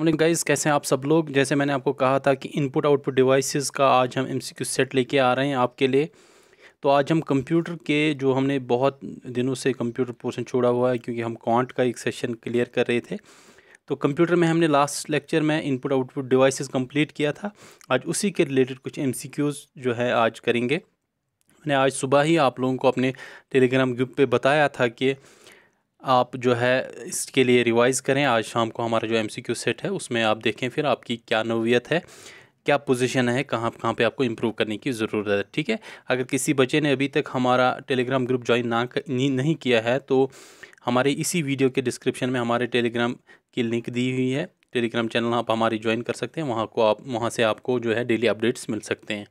guys कैसे हैं आप सब लोग जैसे मैंने आपको कहा था कि इनपुट आउटपुट डिवाइसेस का आज हम एमसीक्यू सेट लेके आ रहे हैं आपके लिए तो आज हम कंप्यूटर के जो हमने बहुत दिनों से कंप्यूटर पोर्शन छोड़ा हुआ है क्योंकि हम क्वांट का एक सेशन क्लियर कर रहे थे तो कंप्यूटर में हमने लास्ट लेक्चर में इनपुट आउटपुट डिवाइसेस कम्प्लीट किया था आज उसी के रिलेटेड कुछ एम जो है आज करेंगे मैंने आज सुबह ही आप लोगों को अपने टेलीग्राम ग्रुप पर बताया था कि आप जो है इसके लिए रिवाइज़ करें आज शाम को हमारा जो एमसीक्यू सेट है उसमें आप देखें फिर आपकी क्या नवीयत है क्या पोजीशन है कहाँ कहाँ पे आपको इम्प्रूव करने की ज़रूरत है ठीक है अगर किसी बच्चे ने अभी तक हमारा टेलीग्राम ग्रुप ज्वाइन ना कर, नहीं किया है तो हमारे इसी वीडियो के डिस्क्रिप्शन में हमारे टेलीग्राम की लिंक दी हुई है टेलीग्राम चैनल आप हमारी ज्वाइन कर सकते हैं वहाँ को आप वहाँ से आपको जो है डेली अपडेट्स मिल सकते हैं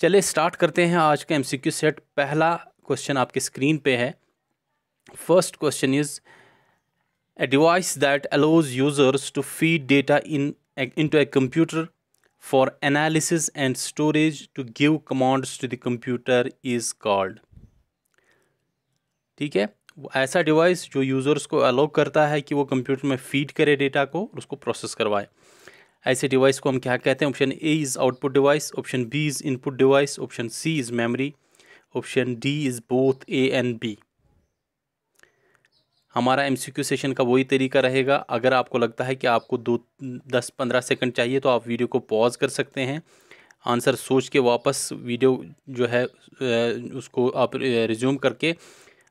चलिए स्टार्ट करते हैं आज का एमसीक्यू सेट पहला क्वेश्चन आपके स्क्रीन पे है First question is a device that allows users to feed data in a, into a computer for analysis and storage to give commands to the computer is called ठीक है ऐसा device जो users को allow करता है कि वो computer में फीड करे डेटा को और उसको प्रोसेस करवाए ऐसे डिवाइस को हम क्या कहते हैं option A is output device option B is input device option C is memory option D is both A and B हमारा एम सेशन का वही तरीका रहेगा अगर आपको लगता है कि आपको दो दस पंद्रह सेकंड चाहिए तो आप वीडियो को पॉज कर सकते हैं आंसर सोच के वापस वीडियो जो है उसको आप रिज्यूम करके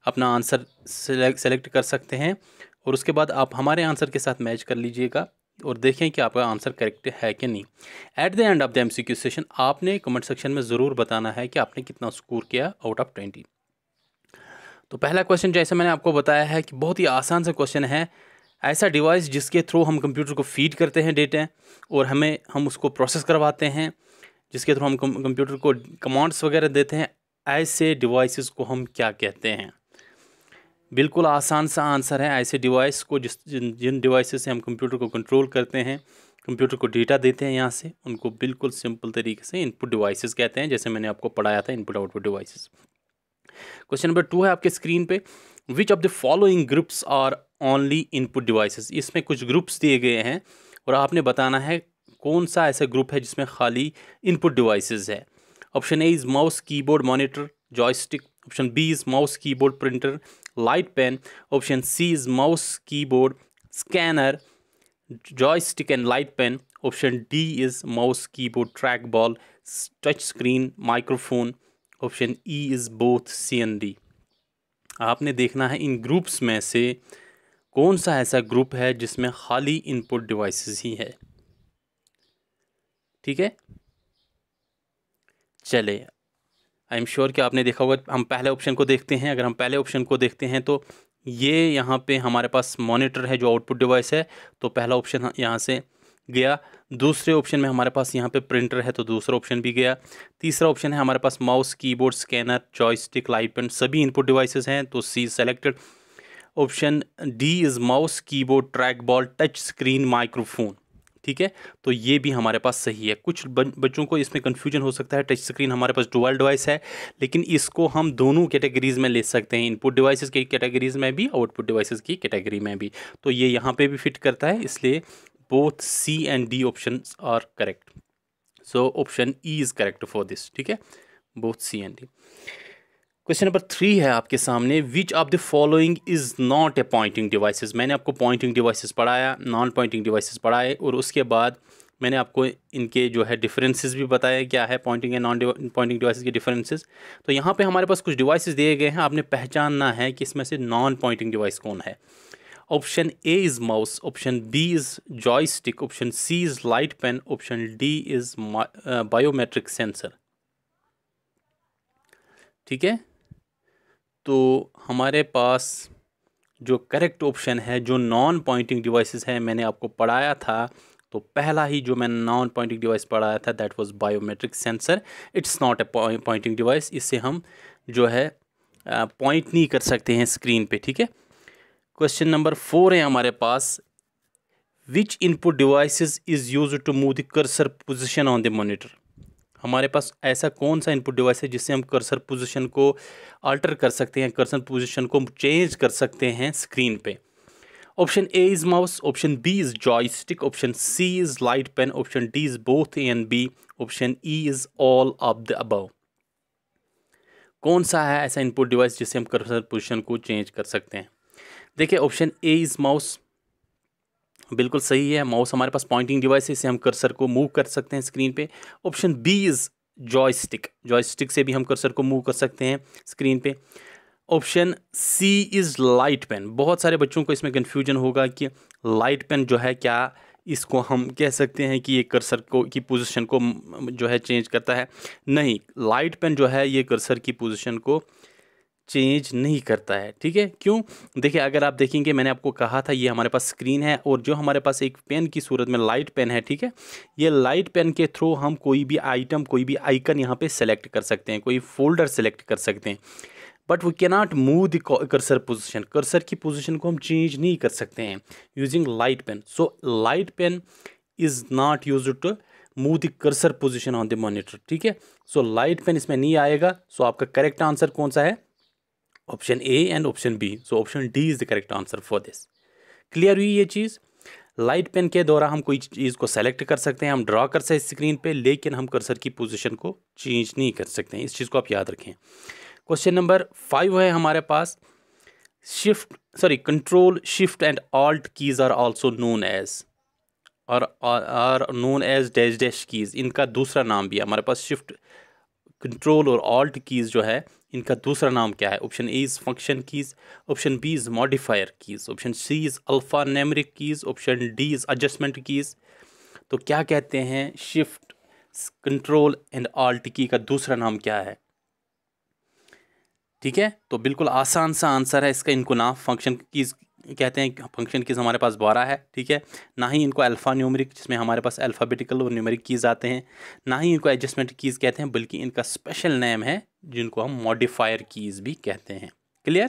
अपना आंसर सेलेक्ट कर सकते हैं और उसके बाद आप हमारे आंसर के साथ मैच कर लीजिएगा और देखें कि आपका आंसर करेक्ट है कि नहीं at the end of the MCQ session आपने कमेंट सेक्शन में ज़रूर बताना है कि आपने कितना स्कोर किया आउट ऑफ ट्वेंटी तो पहला क्वेश्चन जैसे मैंने आपको बताया है कि बहुत ही आसान सा क्वेश्चन है ऐसा डिवाइस जिसके थ्रू हम कंप्यूटर को फीड करते हैं डेटा और हमें हम उसको प्रोसेस करवाते हैं जिसके थ्रू हम कंप्यूटर को कमांड्स वगैरह देते हैं ऐसे डिवाइसेस को हम क्या कहते हैं बिल्कुल आसान सा आंसर है ऐसे डिवाइस को जिस जिन जिन डिवाइसेस से हम कंप्यूटर को कंट्रोल करते हैं कंप्यूटर को डेटा देते हैं यहाँ से उनको बिल्कुल सिंपल तरीके से इनपुट डिवाइसेस कहते हैं जैसे मैंने आपको पढ़ाया था input output devices question number two है आपके स्क्रीन पे which of the following groups are only input devices इसमें कुछ ग्रुप्स दिए गए हैं और आपने बताना है कौन सा ऐसा ग्रुप है जिसमें खाली इनपुट डिवाइसेस है option A is mouse keyboard monitor joystick option B is mouse keyboard printer light pen option C is mouse keyboard scanner joystick and light pen option D is mouse keyboard trackball touch screen microphone option E is both C and D आपने देखना है इन groups में से कौन सा ऐसा group है जिसमें खाली इनपुट डिवाइसेस ही है ठीक है चले आई एम श्योर कि आपने देखा होगा हम पहले ऑप्शन को देखते हैं अगर हम पहले ऑप्शन को देखते हैं तो ये यहाँ पे हमारे पास मॉनिटर है जो आउटपुट डिवाइस है तो पहला ऑप्शन यहाँ से गया दूसरे ऑप्शन में हमारे पास यहाँ पे प्रिंटर है तो दूसरा ऑप्शन भी गया तीसरा ऑप्शन है हमारे पास mouse keyboard scanner joystick light pen सभी इनपुट डिवाइसेस हैं तो C selected option D is mouse keyboard trackball touch screen microphone ठीक है तो ये भी हमारे पास सही है कुछ बच्चों को इसमें कन्फ्यूजन हो सकता है टच स्क्रीन हमारे पास डुअल डिवाइस है लेकिन इसको हम दोनों कैटेगरीज में ले सकते हैं इनपुट डिवाइसेस की कैटेगरीज में भी आउटपुट डिवाइसेस की कैटेगरी में भी तो ये यहाँ पे भी फिट करता है इसलिए both C and D option are correct so option E is correct for this ठीक है both C and D question number three है आपके सामने which of the following is not a pointing device मैंने आपको पॉइंटिंग डिवाइस पढ़ाया non pointing device पढ़ाए और उसके बाद मैंने आपको इनके जो है डिफरेंसेस भी बताया क्या है pointing and non pointing devices के डिफरेंसेस तो यहाँ पे हमारे पास कुछ डिवाइसेस दिए गए हैं आपने पहचानना है कि इसमें से नॉन पॉइंटिंग डिवाइस कौन है option A is mouse option B is joystick option C is light pen option D is biometric sensor ठीक है तो हमारे पास जो करेक्ट ऑप्शन है जो नॉन पॉइंटिंग डिवाइसेस है मैंने आपको पढ़ाया था तो पहला ही जो मैंने नॉन पॉइंटिंग डिवाइस पढ़ाया था that was biometric sensor it's not a pointing device इससे हम जो है पॉइंट uh, नहीं कर सकते हैं स्क्रीन पे ठीक है क्वेश्चन नंबर फोर है हमारे पास which input devices is use to move the cursor position on the monitor हमारे पास ऐसा कौन सा इनपुट डिवाइस है जिससे हम कर्सर पोजिशन को अल्टर कर सकते हैं कर्सर पोजिशन को चेंज कर सकते हैं स्क्रीन पे option A is mouse option B is joystick option C is light pen option D is both A and B option E is all of the above कौन सा है ऐसा input device जिससे हम कर्सर पोजिशन को change कर सकते हैं देखिए ऑप्शन ए इज़ माउस बिल्कुल सही है माउस हमारे पास पॉइंटिंग डिवाइस है इसे हम कर्सर को मूव कर सकते हैं स्क्रीन पे option B is joystick joystick से भी हम कर्सर को मूव कर सकते हैं स्क्रीन पे option C is light pen बहुत सारे बच्चों को इसमें कन्फ्यूजन होगा कि लाइट पेन जो है क्या इसको हम कह सकते हैं कि ये कर्सर को की पोजीशन को जो है चेंज करता है नहीं लाइट पेन जो है ये कर्सर की पोजीशन को चेंज नहीं करता है ठीक है क्यों देखिए अगर आप देखेंगे मैंने आपको कहा था ये हमारे पास स्क्रीन है और जो हमारे पास एक पेन की सूरत में लाइट पेन है ठीक है ये लाइट पेन के थ्रू हम कोई भी आइटम कोई भी आइकन यहाँ पे सेलेक्ट कर सकते हैं कोई फोल्डर सेलेक्ट कर सकते हैं but we cannot move the cursor position cursor की पोजिशन को हम चेंज नहीं कर सकते हैं using light pen so light pen is not use to move the cursor position on the monitor ठीक है सो लाइट पेन इसमें नहीं आएगा सो so आपका करेक्ट आंसर कौन सा है option A and option B so option D is the correct answer for this clear हुई ये चीज़ लाइट पेन के द्वारा हम कोई चीज़ को सेलेक्ट कर सकते हैं हम ड्रा कर सकते हैं स्क्रीन पे लेकिन हम कर्सर की पोजीशन को चेंज नहीं कर सकते हैं इस चीज़ को आप याद रखें क्वेश्चन नंबर फाइव है हमारे पास shift sorry control shift and alt keys are also known as और are known as dash dash keys इनका दूसरा नाम भी है हमारे पास शिफ्ट कंट्रोल और ऑल्ट कीज़ जो है इनका दूसरा नाम क्या है option A is function keys option B is modifier keys option C is alphanumeric keys option D is adjustment keys तो क्या कहते हैं शिफ्ट कंट्रोल एंड आल्ट की का दूसरा नाम क्या है ठीक है तो बिल्कुल आसान सा आंसर है इसका इनको ना फंक्शन कीज़ कहते हैं फंक्शन कीज़ हमारे पास बारह है ठीक है ना ही इनको अल्फ़ा न्यूमरिक जिसमें हमारे पास अल्फ़ाबेटिकल और न्यूमरिक कीज़ आते हैं ना ही इनको एडजस्टमेंट कीज़ कहते हैं बल्कि इनका स्पेशल नेम है जिनको हम मॉडिफायर कीज़ भी कहते हैं क्लियर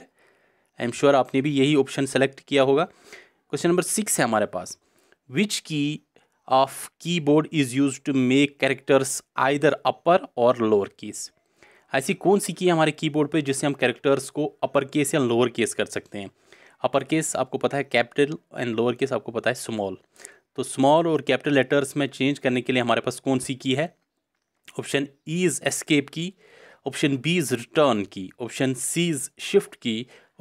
आई एम श्योर आपने भी यही ऑप्शन सेलेक्ट किया होगा क्वेश्चन नंबर सिक्स है हमारे पास विच key of keyboard is use to make characters either upper or lower keys ऐसी कौन सी की हमारे कीबोर्ड पे जिससे हम कैरेक्टर्स को अपर केस या लोअर केस कर सकते हैं अपर केस आपको पता है कैपिटल एंड लोअर केस आपको पता है स्मॉल तो स्मॉल और कैपिटल लेटर्स में चेंज करने के लिए हमारे पास कौन सी की है option E is escape key option B is return key option C is shift key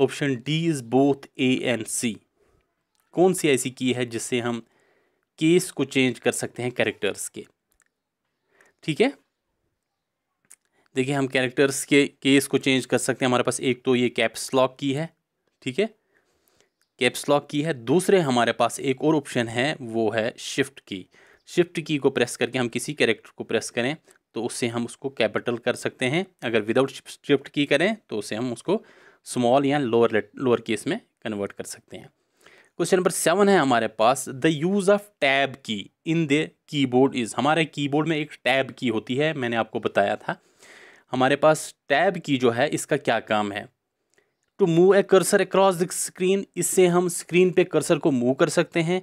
option D is both A and C कौन सी ऐसी की है जिससे हम केस को चेंज कर सकते हैं कैरेक्टर्स के ठीक है देखिए हम कैरेक्टर्स के केस को चेंज कर सकते हैं हमारे पास एक तो ये कैप्स लॉक की है ठीक है कैप्स लॉक की है दूसरे हमारे पास एक और ऑप्शन है वो है शिफ्ट की शिफ्ट की को प्रेस करके हम किसी कैरेक्टर को प्रेस करें तो उससे हम उसको कैपिटल कर सकते हैं अगर विदाउट शिफ्ट की करें तो उससे हम उसको स्मॉल या लोअर लोअर केस में कन्वर्ट कर सकते हैं क्वेश्चन नंबर सेवन है हमारे पास the use of tab key in the keyboard is हमारे कीबोर्ड में एक टैब की होती है मैंने आपको बताया था हमारे पास टैब की जो है इसका क्या काम है to move a cursor across the screen इससे हम स्क्रीन पे कर्सर को मूव कर सकते हैं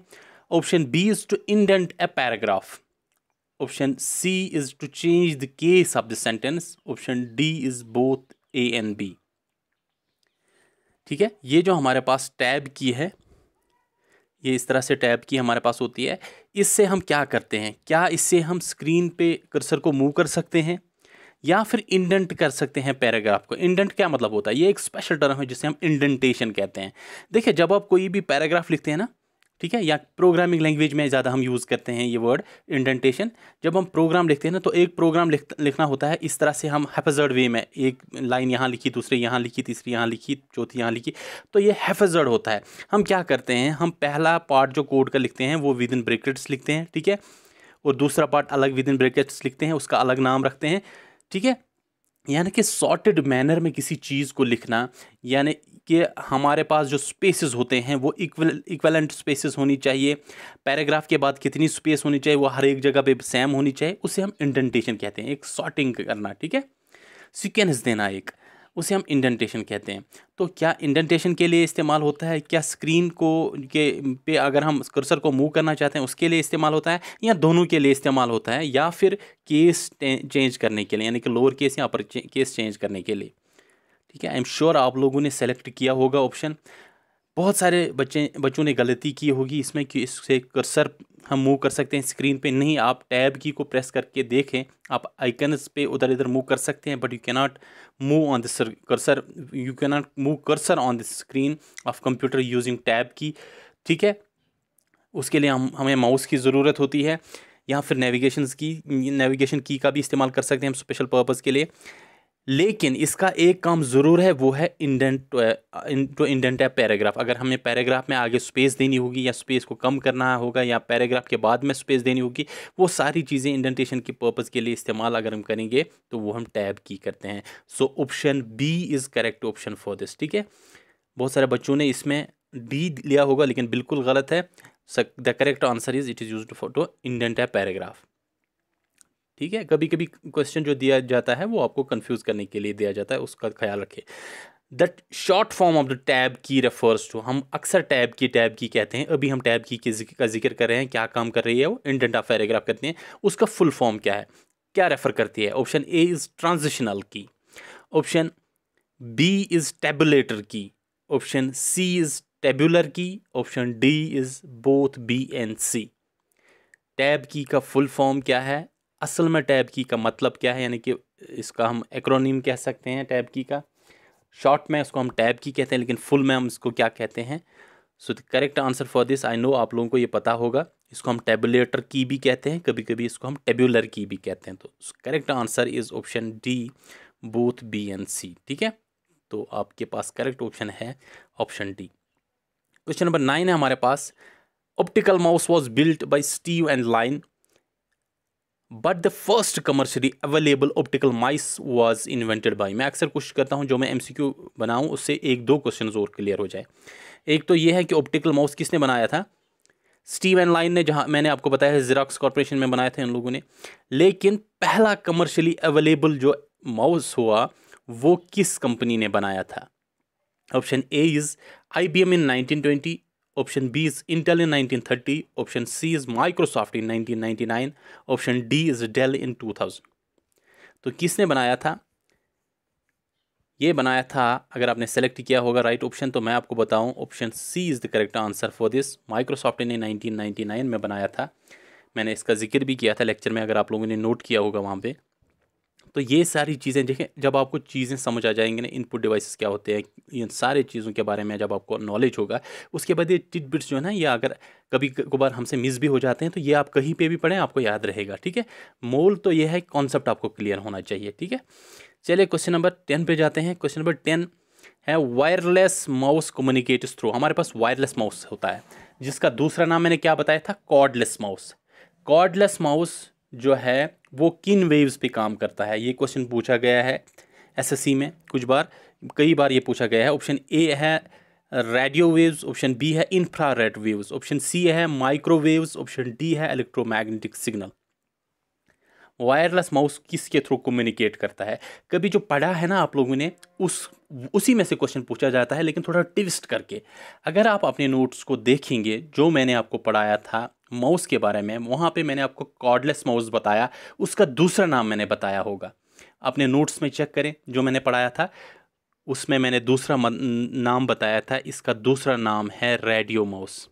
option B is to indent a paragraph option C is to change the case of the sentence option D is both A and B ठीक है ये जो हमारे पास टैब की है ये इस तरह से टैब की हमारे पास होती है इससे हम क्या करते हैं क्या इससे हम स्क्रीन पे कर्सर को मूव कर सकते हैं या फिर इंडेंट कर सकते हैं पैराग्राफ को इंडेंट क्या मतलब होता है ये एक स्पेशल टर्म है जिसे हम इंडेंटेशन कहते हैं देखिए जब आप कोई भी पैराग्राफ लिखते हैं ना ठीक है या प्रोग्रामिंग लैंग्वेज में ज़्यादा हम यूज़ करते हैं ये वर्ड इंडेंटेशन जब हम प्रोग्राम लिखते हैं ना तो एक प्रोग्राम लिख, लिखना होता है इस तरह से हम हेफेजर्ड वे में एक लाइन यहाँ लिखी दूसरी यहाँ लिखी तीसरी यहाँ लिखी चौथी यहाँ लिखी तो ये हेफेजर्ड होता है हम क्या करते हैं हम पहला पार्ट जो कोड का लिखते हैं वो विद इन ब्रेकेट्स लिखते हैं ठीक है और दूसरा पार्ट अलग विद इन ब्रेकेट्स लिखते हैं उसका अलग नाम रखते हैं ठीक है यानी कि सॉर्टेड मैनर में किसी चीज़ को लिखना यानी कि हमारे पास जो स्पेसेस होते हैं वो इक्वल इक्वलेंट स्पेसेस होनी चाहिए पैराग्राफ के बाद कितनी स्पेस होनी चाहिए वो हर एक जगह पे सेम होनी चाहिए उसे हम इंडेंटेशन कहते हैं एक सॉर्टिंग करना ठीक है सिक्वेंस देना एक उसे हम इंडेंटेशन कहते हैं तो क्या इंडेंटेशन के लिए इस्तेमाल होता है क्या स्क्रीन को के पे अगर हम कर्सर को मूव करना चाहते हैं उसके लिए इस्तेमाल होता है या दोनों के लिए इस्तेमाल होता है या फिर केस चेंज करने के लिए यानी कि लोअर केस या अपर केस चेंज करने के लिए ठीक है आई एम श्योर आप लोगों ने सेलेक्ट किया होगा ऑप्शन बहुत सारे बच्चे बच्चों ने गलती की होगी इसमें कि इससे कर्सर हम मूव कर सकते हैं स्क्रीन पे नहीं आप टैब की को प्रेस करके देखें आप आइकन्स पे उधर इधर मूव कर सकते हैं but you cannot move on this cursor you cannot move cursor on this screen of computer using tab key ठीक है उसके लिए हम हमें माउस की ज़रूरत होती है या फिर नेविगेशन की नेविगेशन की का भी इस्तेमाल कर सकते हैं हम स्पेशल पर्पज़ के लिए लेकिन इसका एक काम ज़रूर है वो है इंडेंट इंटो इंडेंट है पैराग्राफ अगर हमें पैराग्राफ में आगे स्पेस देनी होगी या स्पेस को कम करना होगा या पैराग्राफ के बाद में स्पेस देनी होगी वो सारी चीज़ें इंडेंटेशन के पर्पज़ के लिए इस्तेमाल अगर हम करेंगे तो वो हम टैब की करते हैं so option B is correct option for this ठीक है बहुत सारे बच्चों ने इसमें डी लिया होगा लेकिन बिल्कुल गलत है the correct answer is it is use for to तो इंडेंट है पैराग्राफ ठीक है कभी कभी क्वेश्चन जो दिया जाता है वो आपको कन्फ्यूज़ करने के लिए दिया जाता है उसका ख्याल रखें the short form of the tab key refers to हम अक्सर टैब की टैब की कहते हैं अभी हम टैब की का जिक्र कर रहे हैं क्या काम कर रही है वो इंडेंट ऑफ पैराग्राफ करते हैं उसका फुल फॉर्म क्या है क्या रेफर करती है option A is transitional key option B is tabulator key option C is tabular key option D is both B and C tab key का फुल फॉर्म क्या है असल में टैब की का मतलब क्या है यानी कि इसका हम एक्रोनिम कह सकते हैं टैब की का शॉर्ट में उसको हम टैब की कहते हैं लेकिन फुल में हम इसको क्या कहते हैं so the correct answer for this I know आप लोगों को ये पता होगा इसको हम टेबुलेटर की भी कहते हैं कभी कभी इसको हम टेबुलर की भी कहते हैं तो correct answer is option D both B and C ठीक है तो आपके पास करेक्ट ऑप्शन है option D question number nine है हमारे पास optical mouse was built by Steve and line but the first commercially available optical mice was invented by मैं अक्सर कोशिश करता हूँ जो मैं एम सी क्यू बनाऊँ उससे एक दो क्वेश्चन और क्लियर हो जाए एक तो ये है कि ऑप्टिकल माउस किसने बनाया था स्टीव एंड लाइन ने जहाँ मैंने आपको बताया है जीराक्स कॉरपोरेशन में बनाया था इन लोगों ने लेकिन पहला कमर्शली अवेलेबल जो माउस हुआ वो किस कंपनी ने बनाया था option A is I B M in nineteen twenty option B is Intel in 1930 option C is Microsoft in 1999 option D is Dell in 2000 तो किसने बनाया था ये बनाया था अगर आपने सेलेक्ट किया होगा राइट ऑप्शन तो मैं आपको बताऊं option C is the correct answer for this Microsoft ने 1999 में बनाया था मैंने इसका जिक्र भी किया था लेक्चर में अगर आप लोगों ने नोट किया होगा वहाँ पे तो ये सारी चीज़ें देखें जब आपको चीज़ें समझ आ जाएंगी ना इनपुट डिवाइसेस क्या होते हैं इन सारे चीज़ों के बारे में जब आपको नॉलेज होगा उसके बाद ये टिट बिट्स जो है ना ये अगर कभी कभार हमसे मिस भी हो जाते हैं तो ये आप कहीं पे भी पढ़ें आपको याद रहेगा ठीक है मोल तो ये है कॉन्सेप्ट आपको क्लियर होना चाहिए ठीक है चलिए क्वेश्चन नंबर टेन पर जाते हैं क्वेश्चन नंबर टेन है वायरलेस माउस कम्युनिकेट थ्रू हमारे पास वायरलेस माउस होता है जिसका दूसरा नाम मैंने क्या बताया था कॉर्डलेस माउस कॉर्डलेस माउस जो है वो किन वेव्स पे काम करता है ये क्वेश्चन पूछा गया है एसएससी में कुछ बार कई बार ये पूछा गया है ऑप्शन ए है रेडियो वेव्स ऑप्शन बी है infrared waves option C है माइक्रोवेव्स ऑप्शन डी है इलेक्ट्रोमैग्नेटिक सिग्नल वायरलेस माउस किसके थ्रू कम्युनिकेट करता है कभी जो पढ़ा है ना आप लोगों ने उस उसी में से क्वेश्चन पूछा जाता है लेकिन थोड़ा ट्विस्ट करके अगर आप अपने नोट्स को देखेंगे जो मैंने आपको पढ़ाया था माउस के बारे में वहाँ पे मैंने आपको कॉर्डलेस माउस बताया उसका दूसरा नाम मैंने बताया होगा अपने नोट्स में चेक करें जो मैंने पढ़ाया था उसमें मैंने दूसरा नाम बताया था इसका दूसरा नाम है रेडियो माउस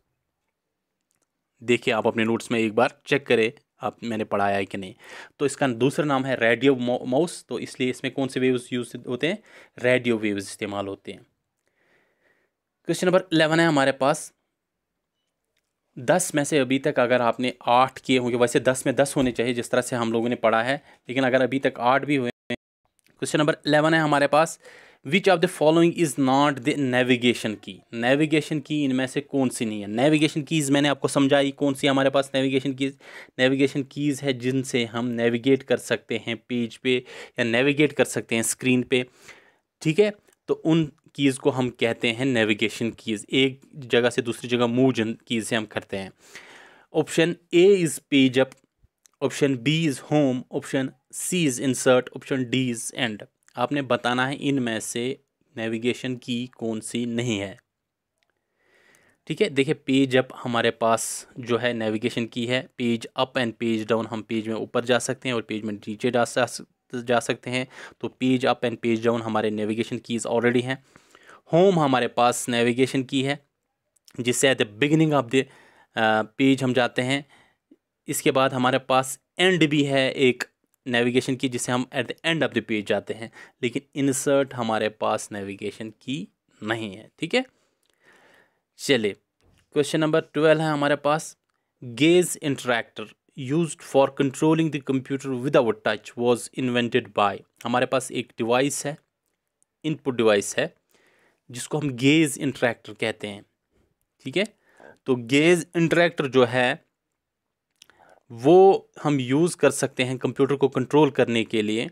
देखिए आप अपने नोट्स में एक बार चेक करें आप मैंने पढ़ाया है कि नहीं तो इसका दूसरा नाम है रेडियो माउस तो इसलिए इसमें कौन से वेव्स यूज होते हैं रेडियो वेव्स इस्तेमाल होते हैं क्वेश्चन नंबर एलेवन है हमारे पास दस में से अभी तक अगर आपने आठ किए होंगे वैसे दस में दस होने चाहिए जिस तरह से हम लोगों ने पढ़ा है लेकिन अगर अभी तक आठ भी हुए क्वेश्चन नंबर एलेवन है हमारे पास which of the following is not the navigation key navigation key इनमें से कौन सी नहीं है नेविगेशन कीज़ मैंने आपको समझाई कौन सी हमारे पास नेविगेशन कीज़ नेविगेशन कीज़ है जिनसे हम नेविगेट कर सकते हैं पेज पे या नेविगेट कर सकते हैं स्क्रीन पे ठीक है तो उन कीज़ को हम कहते हैं नेविगेशन कीज़ एक जगह से दूसरी जगह मूव कीज़ से हम करते हैं option A is page up option B is home option C is insert option D is end आपने बताना है इनमें से नेविगेशन की कौन सी नहीं है ठीक है देखिए पेज अप हमारे पास जो है नेविगेशन की है page up and page down हम पेज में ऊपर जा सकते हैं और पेज में नीचे जा सकते हैं तो page up and page down हमारे नेविगेशन कीज़ ऑलरेडी हैं होम हमारे पास नेविगेशन की है जिससे at the beginning of the page हम जाते हैं इसके बाद हमारे पास एंड भी है एक नेविगेशन की जिसे हम at the end of the page जाते हैं लेकिन इंसर्ट हमारे पास नेविगेशन की नहीं है ठीक है चलिए क्वेश्चन नंबर ट्वेल्व है हमारे पास gaze interactor use for controlling the computer without touch was invented by हमारे पास एक डिवाइस है इनपुट डिवाइस है जिसको हम गेज इंट्रैक्टर कहते हैं ठीक है तो गेज इंट्रैक्टर जो है वो हम यूज़ कर सकते हैं कंप्यूटर को कंट्रोल करने के लिए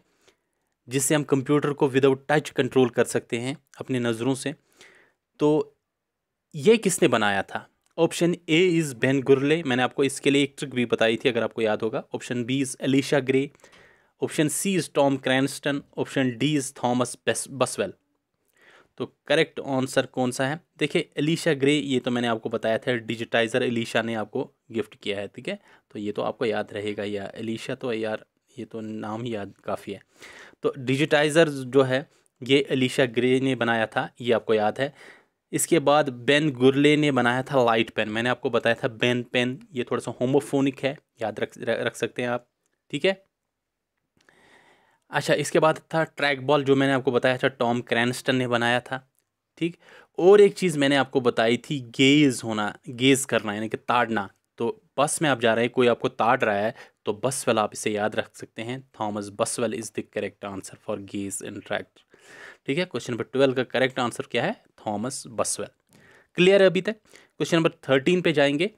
जिससे हम कंप्यूटर को विदाउट टच कंट्रोल कर सकते हैं अपनी नज़रों से तो ये किसने बनाया था option A is Ben Gurley मैंने आपको इसके लिए एक ट्रिक भी बताई थी अगर आपको याद होगा option B is Elisha Gray option C is Tom Cranston option D is Thomas Buswell तो करेक्ट आंसर कौन सा है देखिए एलिशा ग्रे ये तो मैंने आपको बताया था डिजिटाइज़र एलिशा ने आपको गिफ्ट किया है ठीक है तो ये तो आपको याद रहेगा या एलिशा तो यार ये तो नाम ही याद काफ़ी है तो डिजिटाइज़र जो है ये एलिशा ग्रे ने बनाया था ये आपको याद है इसके बाद बेन गुरले ने बनाया था लाइट पेन मैंने आपको बताया था बेन पेन ये थोड़ा सा होमोफोनिक है याद रख रख सकते हैं आप ठीक है अच्छा इसके बाद था ट्रैक बॉल जो मैंने आपको बताया था टॉम क्रैनस्टन ने बनाया था ठीक और एक चीज़ मैंने आपको बताई थी गेज होना गेज करना यानी कि ताड़ना तो बस में आप जा रहे हैं कोई आपको ताड़ रहा है तो बस वेल आप इसे याद रख सकते हैं Thomas Buswell is the correct answer for gaze in track ठीक है क्वेश्चन नंबर ट्वेल्व का करेक्ट आंसर क्या है थॉमस बसवेल क्लियर है अभी तक क्वेश्चन नंबर थर्टीन पे जाएंगे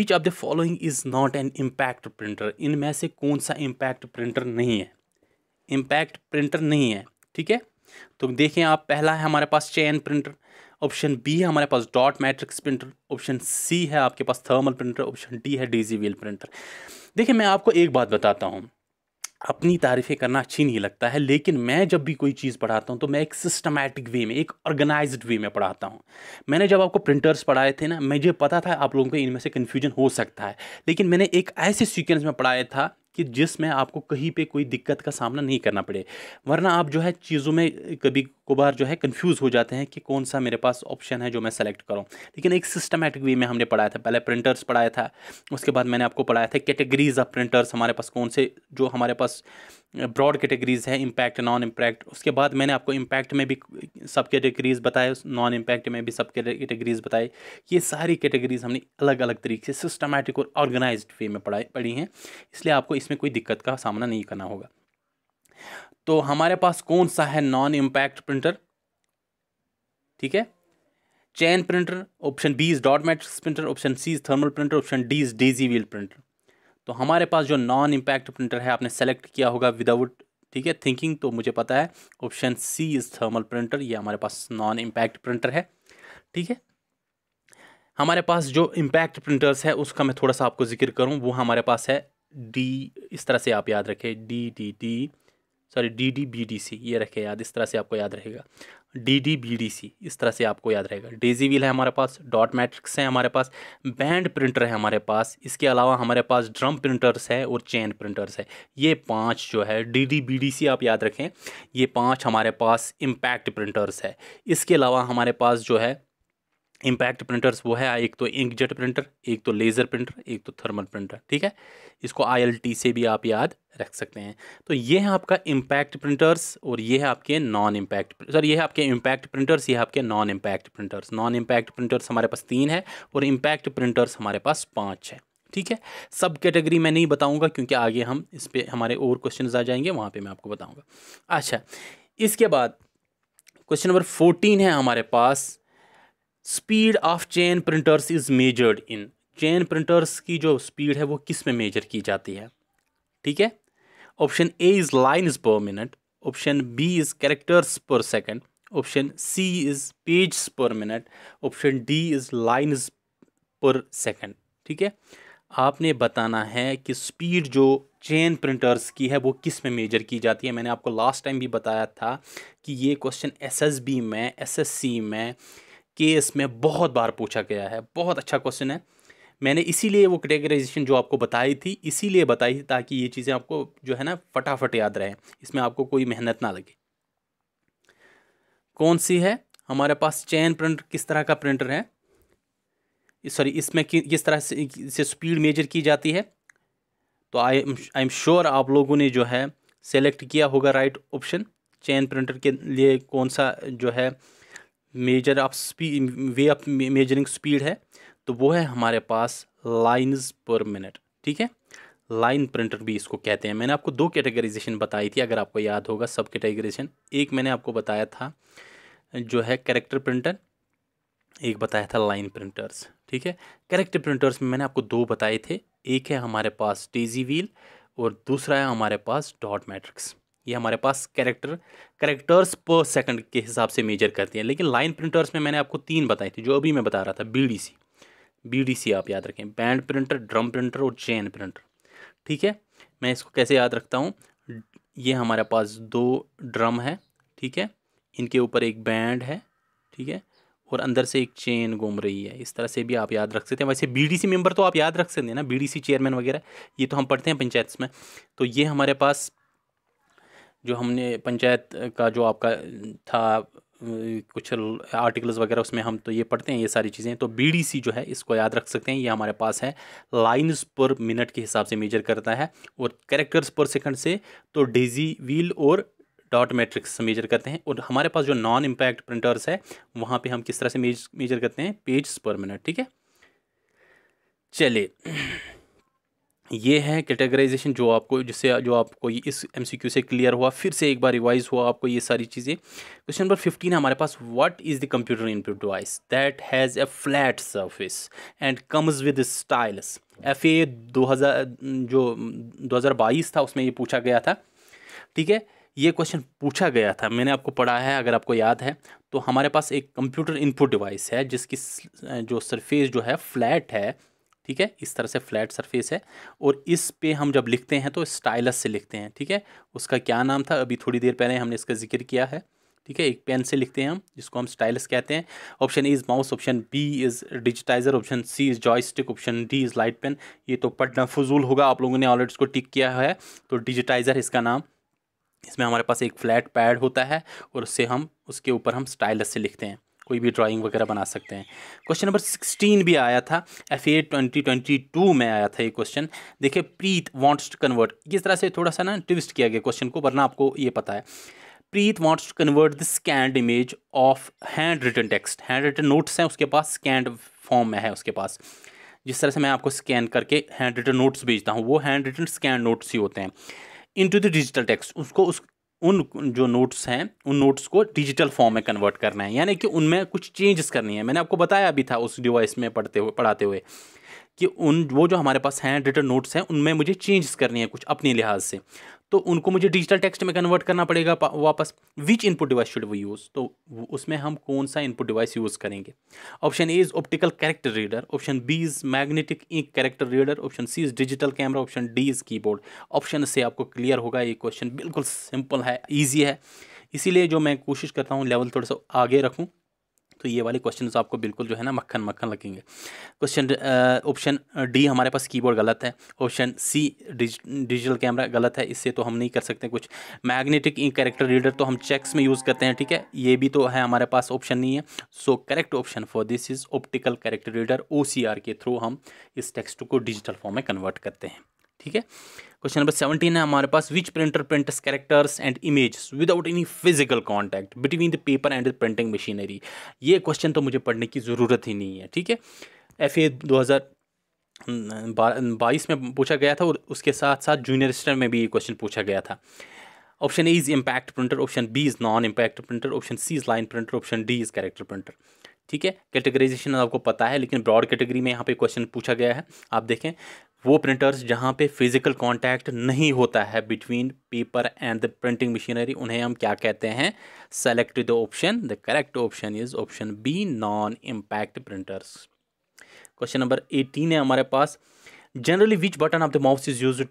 which of the following is not an impact printer इनमें से कौन सा इम्पैक्ट प्रिंटर नहीं है इम्पैक्ट प्रिंटर नहीं है ठीक है तो देखें आप पहला है हमारे पास चैन प्रिंटर ऑप्शन बी है हमारे पास dot matrix printer option C है आपके पास थर्मल प्रिंटर ऑप्शन डी है डीजी व्हील प्रिंटर देखिए मैं आपको एक बात बताता हूँ अपनी तारीफ़ें करना अच्छी नहीं लगता है लेकिन मैं जब भी कोई चीज़ पढ़ाता हूँ तो मैं एक सिस्टमैटिक वे में एक ऑर्गेनाइज्ड वे में पढ़ाता हूँ मैंने जब आपको प्रिंटर्स पढ़ाए थे ना मुझे पता था आप लोगों को इनमें से कन्फ्यूजन हो सकता है लेकिन मैंने एक ऐसे सीक्वेंस में पढ़ाया था कि जिसमें आपको कहीं पे कोई दिक्कत का सामना नहीं करना पड़े वरना आप जो है चीज़ों में कभी कभार जो है कंफ्यूज हो जाते हैं कि कौन सा मेरे पास ऑप्शन है जो मैं सेलेक्ट करूँ लेकिन एक सिस्टमेटिक वे में हमने पढ़ाया था पहले प्रिंटर्स पढ़ाया था उसके बाद मैंने आपको पढ़ाया था कैटेगरीज ऑफ प्रिंटर्स हमारे पास कौन से जो हमारे पास ब्रॉड कैटेगरीज़ है इम्पैक्ट नॉन इम्पैक्ट उसके बाद मैंने आपको इम्पैक्ट में भी सब कैटेगरीज़ बताए नॉन इम्पैक्ट में भी सब कैटेगरीज़ बताए ये सारी कैटेगरीज़ हमने अलग अलग तरीके से सिस्टमेटिक और ऑर्गेनाइज वे में पढ़ाई पढ़ी हैं इसलिए आपको इसमें कोई दिक्कत का सामना नहीं करना होगा तो हमारे पास कौन सा है नॉन इम्पैक्ट प्रिंटर ठीक है chain printer option B is dot matrix printer option C is thermal printer option D is daisy wheel printer तो हमारे पास जो नॉन इम्पैक्ट प्रिंटर है आपने सेलेक्ट किया होगा विदाउट ठीक है थिंकिंग तो मुझे पता है option C is thermal printer ये हमारे पास नॉन इम्पैक्ट प्रिंटर है ठीक है हमारे पास जो इम्पैक्ट प्रिंटर्स है उसका मैं थोड़ा सा आपको जिक्र करूँ वो हमारे पास है डी इस तरह से आप याद रखें D D D sorry D D B D C ये रखें याद इस तरह से आपको याद रहेगा D D B D C इस तरह से आपको याद रहेगा डेजी व्हील है हमारे पास डॉट मैट्रिक्स है हमारे पास बैंड प्रिंटर है हमारे पास इसके अलावा हमारे पास ड्रम प्रिंटर्स है और चेन प्रिंटर्स है ये पांच जो है D D B D C आप याद रखें ये पांच हमारे पास इम्पैक्ट प्रिंटर्स है इसके अलावा हमारे पास जो है इम्पैक्ट प्रिंटर्स वो है एक तो इंकजेट प्रिंटर एक तो लेज़र प्रिंटर एक तो थर्मल प्रिंटर ठीक है इसको आईएलटी से भी आप याद रख सकते हैं तो ये है आपका इम्पैक्ट प्रिंटर्स और ये है आपके नॉन इम्पैक्ट सर ये है आपके इम्पैक्ट प्रिंटर्स ये है आपके non impact printers non impact printers हमारे पास तीन है और इम्पैक्ट प्रिंटर्स हमारे पास पाँच है ठीक है सब कैटेगरी मैं नहीं बताऊँगा क्योंकि आगे हम इस पर हमारे और क्वेश्चन आ जाएंगे वहाँ पर मैं आपको बताऊँगा अच्छा इसके बाद क्वेश्चन नंबर फोर्टीन है हमारे पास speed of chain printers is measured in chain printers की जो स्पीड है वो किस में मेजर की जाती है ठीक है option A is line per minute option B is characters per second option C is page per minute option D is line per second ठीक है आपने बताना है कि स्पीड जो चेन प्रिंटर्स की है वो किस में मेजर की जाती है मैंने आपको लास्ट टाइम भी बताया था कि ये क्वेश्चन एसएसबी में एसएससी में केस में बहुत बार पूछा गया है बहुत अच्छा क्वेश्चन है मैंने इसीलिए वो कैटेगराइजेशन जो आपको बताई थी इसीलिए बताई थी ताकि ये चीज़ें आपको जो है ना फटाफट याद रहें इसमें आपको कोई मेहनत ना लगे कौन सी है हमारे पास चैन प्रिंटर किस तरह का प्रिंटर है सॉरी इसमें किस तरह से, से स्पीड मेजर की जाती है तो I am I am sure आप लोगों ने जो है सेलेक्ट किया होगा राइट ऑप्शन चैन प्रिंटर के लिए कौन सा जो है measure of speed way of measuring speed है तो वो है हमारे पास लाइन्स पर मिनट ठीक है लाइन प्रिंटर भी इसको कहते हैं मैंने आपको दो कैटेगराइजेशन बताई थी अगर आपको याद होगा सब कैटेगराइजेशन एक मैंने आपको बताया था जो है कैरेक्टर प्रिंटर एक बताया था लाइन प्रिंटर्स ठीक है कैरेक्टर प्रिंटर्स में मैंने आपको दो बताए थे एक है हमारे पास डेजी व्हील और दूसरा है हमारे पास डॉट मैट्रिक्स ये हमारे पास कैरेक्टर कैरेक्टर्स पर सेकंड के हिसाब से मेजर करती है लेकिन लाइन प्रिंटर्स में मैंने आपको तीन बताई थी जो अभी मैं बता रहा था बीडीसी बीडीसी आप याद रखें बैंड प्रिंटर ड्रम प्रिंटर और चेन प्रिंटर ठीक है मैं इसको कैसे याद रखता हूँ ये हमारे पास दो ड्रम है ठीक है इनके ऊपर एक बैंड है ठीक है और अंदर से एक चेन घूम रही है इस तरह से भी आप याद रख सकते हैं वैसे बीडीसी मेंबर तो आप याद रख सकते हैं ना बीडीसी चेयरमैन वगैरह ये तो हम पढ़ते हैं पंचायत में तो ये हमारे पास जो हमने पंचायत का जो आपका था कुछ आर्टिकल्स वगैरह उसमें हम तो ये पढ़ते हैं ये सारी चीज़ें तो बीडीसी जो है इसको याद रख सकते हैं ये हमारे पास है लाइन्स पर मिनट के हिसाब से मेजर करता है और कैरेक्टर्स पर सेकंड से तो डेजी व्हील और डॉट मैट्रिक्स मेजर करते हैं और हमारे पास जो नॉन इम्पैक्ट प्रिंटर्स है वहाँ पर हम किस तरह से मेज मेजर करते हैं पेज पर मिनट ठीक है चलिए ये है कैटेगराइजेशन जो आपको जिससे जो आपको ये इस एमसीक्यू से क्लियर हुआ फिर से एक बार रिवाइज हुआ आपको ये सारी चीज़ें क्वेश्चन नंबर फिफ्टीन हमारे पास what is the computer input device that has a flat surface and comes with styles F A दो हज़ार जो दो हज़ार बाईस था उसमें ये पूछा गया था ठीक है ये क्वेश्चन पूछा गया था मैंने आपको पढ़ा है अगर आपको याद है तो हमारे पास एक कंप्यूटर इनपुट डिवाइस है जिसकी जो सरफेस जो है फ्लैट है ठीक है इस तरह से फ्लैट सरफेस है और इस पे हम जब लिखते हैं तो स्टाइलस से लिखते हैं ठीक है उसका क्या नाम था अभी थोड़ी देर पहले हमने इसका जिक्र किया है ठीक है एक पेन से लिखते हैं हम जिसको हम स्टाइलस कहते हैं option A is mouse option B is digitizer option C is joystick option D is light pen ये तो पढ़ना फजूल होगा आप लोगों ने ऑलरेडी इसको टिक किया है तो डिजिटाइज़र इसका नाम इसमें हमारे पास एक फ्लैट पैड होता है और उससे हम उसके ऊपर हम स्टाइलस से लिखते हैं कोई भी ड्राइंग वगैरह बना सकते हैं क्वेश्चन नंबर सिक्सटीन भी आया था F A twenty twenty two में आया था ये क्वेश्चन देखिए प्रीत वांट्स टू कन्वर्ट इस तरह से थोड़ा सा ना ट्विस्ट किया गया क्वेश्चन को वरना आपको ये पता है Preet wants to convert the scanned image of handwritten text handwritten notes हैं उसके पास स्कैंड फॉर्म में है उसके पास जिस तरह से मैं आपको स्कैन करके हैंड रिटन नोट्स भेजता हूँ वो हैंड रिटन स्कैन नोट्स ही होते हैं into the digital text उसको उस उन जो नोट्स हैं उन नोट्स को डिजिटल फॉर्म में कन्वर्ट करना है यानी कि उनमें कुछ चेंजेस करनी है मैंने आपको बताया भी था उस डिवाइस में पढ़ते हुए पढ़ाते हुए कि उन वो जो हमारे पास हैं रिटर्न नोट्स हैं उनमें मुझे चेंजेस करनी है कुछ अपने लिहाज से तो उनको मुझे डिजिटल टेक्स्ट में कन्वर्ट करना पड़ेगा वापस which input device should we use तो उसमें हम कौन सा इनपुट डिवाइस यूज़ करेंगे option A is optical character reader option B is magnetic ink character reader option C is digital camera option D is keyboard option से आपको clear होगा ये क्वेश्चन बिल्कुल सिंपल है ईजी है इसीलिए जो मैं कोशिश करता हूँ लेवल थोड़ा सा आगे रखूँ तो ये वाले क्वेश्चन आपको बिल्कुल जो है ना मक्खन मक्खन लगेंगे क्वेश्चन ऑप्शन डी हमारे पास कीबोर्ड गलत है ऑप्शन सी डिजिटल कैमरा गलत है इससे तो हम नहीं कर सकते कुछ मैग्नेटिक इन कैरेक्टर रीडर तो हम चेक्स में यूज़ करते हैं ठीक है ये भी तो है हमारे पास ऑप्शन नहीं है so correct option for this is optical character reader O के थ्रू हम इस टेक्स्ट को डिजिटल फॉर्म में कन्वर्ट करते हैं ठीक है क्वेश्चन नंबर सेवनटीन है हमारे पास which printer prints characters and image without any physical contact between the paper and the printing machinery ये क्वेश्चन तो मुझे पढ़ने की ज़रूरत ही नहीं है ठीक है एफ ए दो हज़ार बाईस में पूछा गया था और उसके साथ साथ जूनियर स्टर में भी ये क्वेश्चन पूछा गया था option A is impact printer option B is non impact printer option C is line printer option D is character printer ठीक है कैटेगराइजेशन आपको पता है लेकिन ब्रॉड कैटेगरी में यहाँ पे क्वेश्चन पूछा गया है आप देखें वो प्रिंटर्स जहाँ पे फिज़िकल कांटेक्ट नहीं होता है between paper and the printing machinery उन्हें हम क्या कहते हैं select the option the correct option is option B non impact printers question number eighteen है हमारे पास generally which button of the mouse is use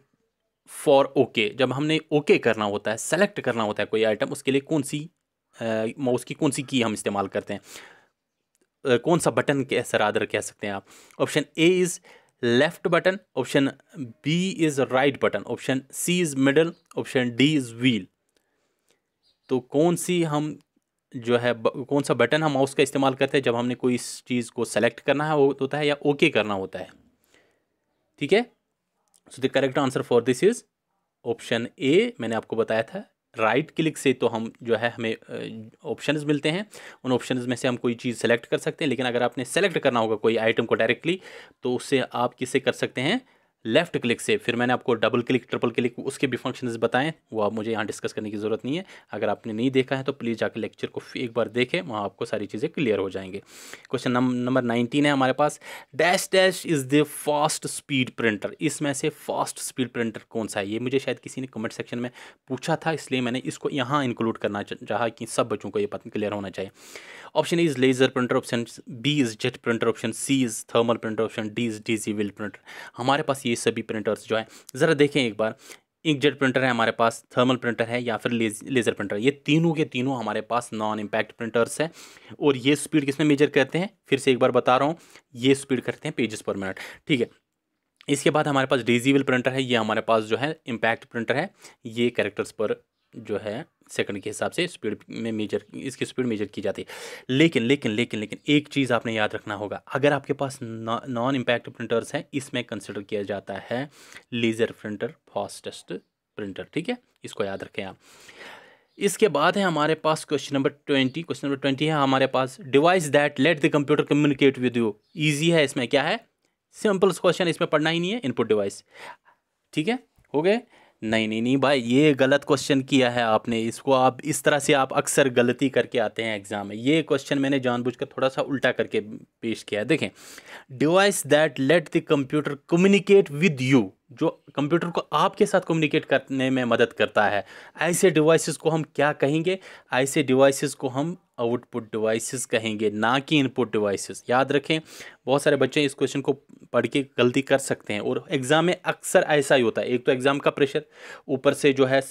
for okay जब हमने ओके okay करना होता है सेलेक्ट करना होता है कोई आइटम उसके लिए कौन सी माउस की कौन सी की हम इस्तेमाल करते हैं कौन सा बटन कैसे सरादर कह सकते हैं आप option A is left button option B is right button option C is middle option D is wheel तो कौन सी हम जो है कौन सा बटन हम माउस का इस्तेमाल करते हैं जब हमने कोई इस चीज़ को सेलेक्ट करना है होता है या ओके okay करना होता है ठीक है so the correct answer for this is option A मैंने आपको बताया था राइट right क्लिक से तो हम जो है हमें ऑप्शंस मिलते हैं उन ऑप्शंस में से हम कोई चीज़ सेलेक्ट कर सकते हैं लेकिन अगर आपने सेलेक्ट करना होगा कोई आइटम को डायरेक्टली तो उससे आप किसे कर सकते हैं लेफ्ट क्लिक से फिर मैंने आपको डबल क्लिक ट्रिपल क्लिक उसके भी फंक्शंस बताएं वो आप मुझे यहाँ डिस्कस करने की ज़रूरत नहीं है अगर आपने नहीं देखा है तो प्लीज़ जाकर लेक्चर को एक बार देखें वहाँ आपको सारी चीज़ें क्लियर हो जाएंगे क्वेश्चन नंबर नाइनटीन है हमारे पास dash dash is the fast speed printer इसमें से फास्ट स्पीड प्रिंटर कौन सा है ये मुझे शायद किसी ने कमेंट सेक्शन में पूछा था इसलिए मैंने इसको यहाँ इंक्लूड करना चाहा कि सब बच्चों को ये पता क्लियर होना चाहिए option is laser printer option B is jet printer option C is thermal printer option D is daisy wheel printer हमारे पास ये ये सभी प्रिंटर्स जो है ज़रा देखें एक बार इंकजेट प्रिंटर है हमारे पास थर्मल प्रिंटर है या फिर लेज़र प्रिंटर ये तीनों के तीनों हमारे पास नॉन इम्पैक्ट प्रिंटर्स है और ये स्पीड किसमें मेजर करते हैं फिर से एक बार बता रहा हूँ ये स्पीड करते हैं पेजेस पर मिनट ठीक है इसके बाद हमारे पास डिजिबल प्रिंटर है ये हमारे पास जो है इम्पैक्ट प्रिंटर है ये कैरेक्टर्स पर जो है सेकंड के हिसाब से स्पीड में मेजर इसकी स्पीड मेजर की जाती है लेकिन लेकिन लेकिन लेकिन एक चीज़ आपने याद रखना होगा अगर आपके पास नॉन इम्पैक्ट प्रिंटर्स हैं इसमें कंसिडर किया जाता है लेज़र प्रिंटर फास्टेस्ट प्रिंटर ठीक है इसको याद रखें आप इसके बाद है हमारे पास question number twenty question number twenty है हमारे पास device that let the computer communicate with you easy है इसमें क्या है सिंपल क्वेश्चन इसमें पढ़ना ही नहीं है इनपुट डिवाइस ठीक है हो गए नहीं नहीं नहीं भाई ये गलत क्वेश्चन किया है आपने इसको आप इस तरह से आप अक्सर गलती करके आते हैं एग्ज़ाम में ये क्वेश्चन मैंने जानबूझकर थोड़ा सा उल्टा करके पेश किया है देखें device that let the computer communicate with you जो कंप्यूटर को आपके साथ कम्युनिकेट करने में मदद करता है ऐसे डिवाइसेस को हम क्या कहेंगे ऐसे डिवाइसेस को हम आउटपुट डिवाइसेस कहेंगे ना कि इनपुट डिवाइसेस याद रखें बहुत सारे बच्चे इस क्वेश्चन को पढ़ के गलती कर सकते हैं और एग्ज़ाम में अक्सर ऐसा ही होता है एक तो एग्ज़ाम का प्रेशर ऊपर से जो है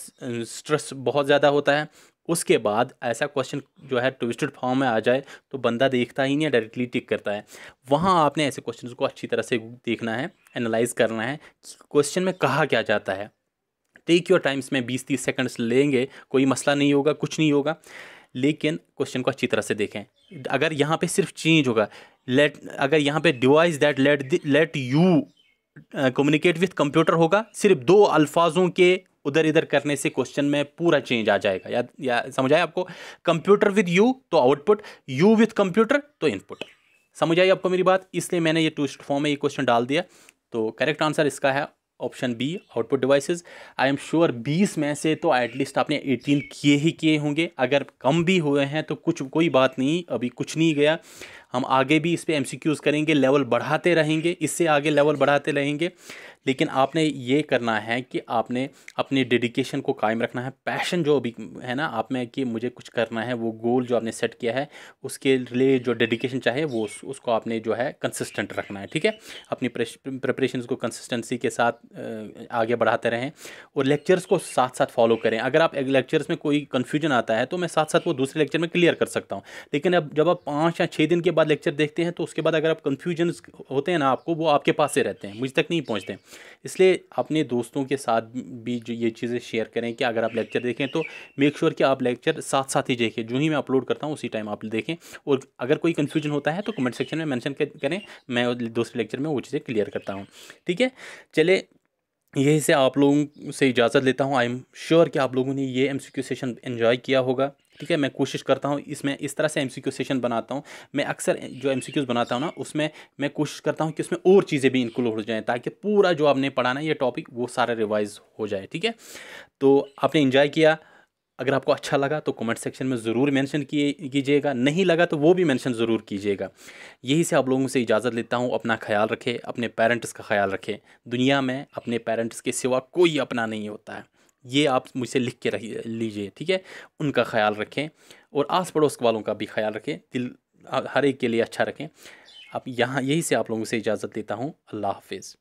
स्ट्रेस बहुत ज़्यादा होता है उसके बाद ऐसा क्वेश्चन जो है ट्विस्टेड फॉर्म में आ जाए तो बंदा देखता ही नहीं डायरेक्टली टिक करता है वहाँ आपने ऐसे क्वेश्चन को अच्छी तरह से देखना है एनालाइज करना है क्वेश्चन में कहा क्या जाता है टेक योर टाइम इसमें बीस तीस सेकंड्स लेंगे कोई मसला नहीं होगा कुछ नहीं होगा लेकिन क्वेश्चन को अच्छी तरह से देखें अगर यहाँ पे सिर्फ चेंज होगा लेट अगर यहाँ पे device that let let you communicate with computer होगा सिर्फ दो अल्फाजों के उधर इधर करने से क्वेश्चन में पूरा चेंज आ जाएगा या, या समझ आए आपको कंप्यूटर विद यू तो आउटपुट यू विथ कंप्यूटर तो इनपुट समझ आई आपको मेरी बात इसलिए मैंने ये टूस्ट फॉर्म में ये क्वेश्चन डाल दिया तो करेक्ट आंसर इसका है option B output devices I am sure 20 में से तो एटलीस्ट आपने 18 किए ही किए होंगे अगर कम भी हुए हैं तो कुछ कोई बात नहीं अभी कुछ नहीं गया हम आगे भी इस पर एम करेंगे लेवल बढ़ाते रहेंगे इससे आगे लेवल बढ़ाते रहेंगे लेकिन आपने ये करना है कि आपने अपनी डेडिकेशन को कायम रखना है पैशन जो अभी है ना आप में कि मुझे कुछ करना है वो गोल जो आपने सेट किया है उसके लिए जो डेडिकेशन चाहिए वो उसको आपने जो है कंसिस्टेंट रखना है ठीक है अपनी प्रपरेशन को कंसिस्टेंसी के साथ आगे बढ़ाते रहें और लेक्चर्स को साथ साथ फॉलो करें अगर आप लेक्चर्स में कोई कन्फ्यूजन आता है तो मैं साथ साथ वो दूसरे लेक्चर में क्लियर कर सकता हूँ लेकिन अब जब आप पाँच या छः दिन के बाद लेक्चर देखते हैं तो उसके बाद अगर आप कन्फ्यूजन होते हैं ना आपको वो आपके पास से रहते हैं मुझ तक नहीं पहुँचते हैं इसलिए अपने दोस्तों के साथ भी जो ये चीज़ें शेयर करें कि अगर आप लेक्चर देखें तो मेक श्योर sure कि आप लेक्चर साथ साथ ही देखें जो ही मैं अपलोड करता हूँ उसी टाइम आप देखें और अगर कोई कन्फ्यूजन होता है तो कमेंट सेक्शन में मैंशन करें मैं दूसरे लेक्चर में वो चीज़ें क्लियर करता हूँ ठीक है चले यही से आप लोगों से इजाज़त लेता हूँ आई एम श्योर कि आप लोगों ने ये एम सेशन इन्जॉय किया होगा ठीक है मैं कोशिश करता हूँ इसमें इस तरह से एम सेशन बनाता हूँ मैं अक्सर जो एम बनाता हूँ ना उसमें मैं कोशिश करता हूँ कि उसमें और चीज़ें भी इंक्लूड हो जाएँ ताकि पूरा जो आपने पढ़ाना ये टॉपिक वो सारा रिवाइज हो जाए ठीक है तो आपने इंजॉय किया अगर आपको अच्छा लगा तो कमेंट सेक्शन में ज़रूर मेंशन कीजिएगा नहीं लगा तो वो भी मेंशन ज़रूर कीजिएगा यही से आप लोगों से इजाज़त लेता हूँ अपना ख्याल रखें अपने पेरेंट्स का ख्याल रखें दुनिया में अपने पेरेंट्स के सिवा कोई अपना नहीं होता है ये आप मुझसे लिख के रख लीजिए ठीक है उनका ख्याल रखें और आस पड़ोस वालों का भी ख्याल रखें दिल हर एक के लिए अच्छा रखें आप यहाँ यही से आप लोगों से इजाज़त देता हूँ अल्लाह हाफिज़